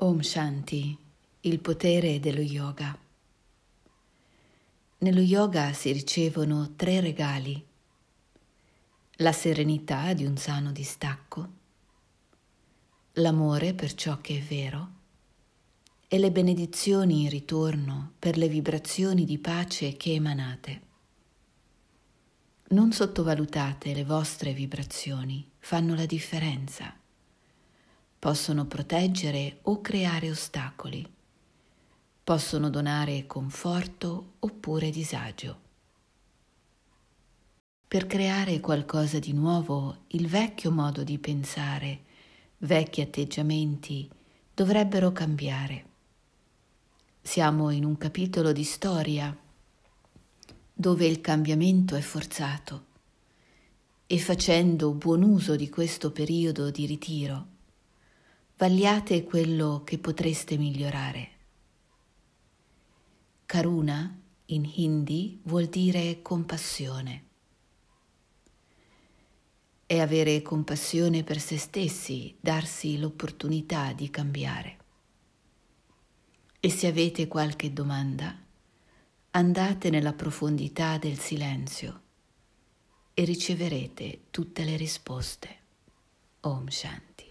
Om Shanti, il potere dello yoga. Nello yoga si ricevono tre regali. La serenità di un sano distacco, l'amore per ciò che è vero e le benedizioni in ritorno per le vibrazioni di pace che emanate. Non sottovalutate le vostre vibrazioni, fanno la differenza possono proteggere o creare ostacoli, possono donare conforto oppure disagio. Per creare qualcosa di nuovo, il vecchio modo di pensare, vecchi atteggiamenti dovrebbero cambiare. Siamo in un capitolo di storia dove il cambiamento è forzato e facendo buon uso di questo periodo di ritiro vagliate quello che potreste migliorare. Karuna in hindi vuol dire compassione. È avere compassione per se stessi, darsi l'opportunità di cambiare. E se avete qualche domanda, andate nella profondità del silenzio e riceverete tutte le risposte. Om Shanti.